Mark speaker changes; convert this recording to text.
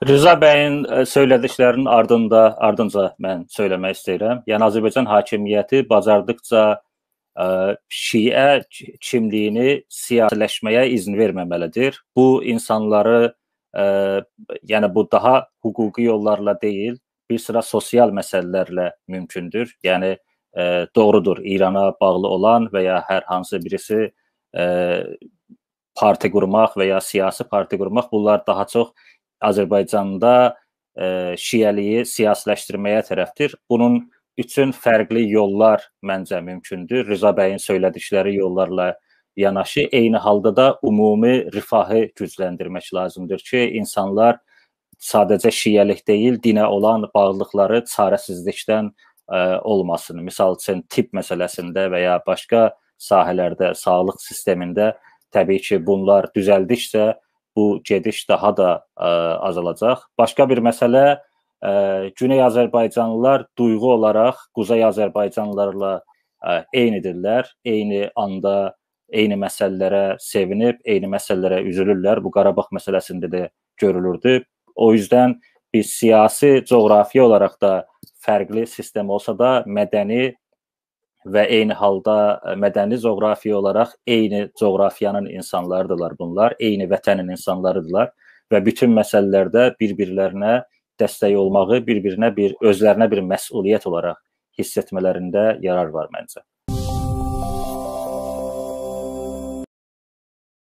Speaker 1: Rza bəyin e, söylədiklərinin ardında ardınca mən söyləmək istəyirəm. Yəni Azərbaycan hakimiyyəti bacardıkca ə, e, şiə kimliyini siyasiləşməyə izin verməməlidir. Bu insanları ə, e, yəni bu daha hüquqi yollarla deyil, bir sıra sosial məsələlərlə mümkündür. Yəni ə, doğrudur, İrana bağlı olan və ya hər hansı birisi ə, parti qurmaq və ya siyasi parti qurmaq bunlar daha çox Azərbaycanda ə, e, şiəliyi siyasiləşdirməyə tərəfdir. Bunun üçün fərqli yollar məncə mümkündür. Rıza bəyin söylədikləri yollarla yanaşı eyni halda da ümumi rifahı gücləndirmək lazımdır ki, insanlar sadəcə şiəlik deyil, dinə olan bağlılıqları çarəsizlikdən ə, e, olmasın. Məsəl üçün tibb məsələsində və ya başqa sahələrdə, sağlıq sistemində təbii ki, bunlar düzəldikcə bu gediş daha da ə, e, azalacaq. Başqa bir məsələ ə, e, Güney Azərbaycanlılar duyğu olaraq Quzey Azərbaycanlılarla ə, e, eynidirlər. Eyni anda eyni məsələlərə sevinib, eyni məsələlərə üzülürlər. Bu Qarabağ məsələsində də görülürdü. O yüzdən biz siyasi, coğrafi olaraq da fərqli sistem olsa da mədəni və eyni halda e, mədəni coğrafiya olaraq eyni coğrafiyanın insanlarıdırlar bunlar, eyni vətənin insanlarıdırlar və bütün məsələlərdə bir-birlərinə dəstək olmağı, bir-birinə bir özlərinə bir məsuliyyət olaraq hiss etmələrində yarar var məncə.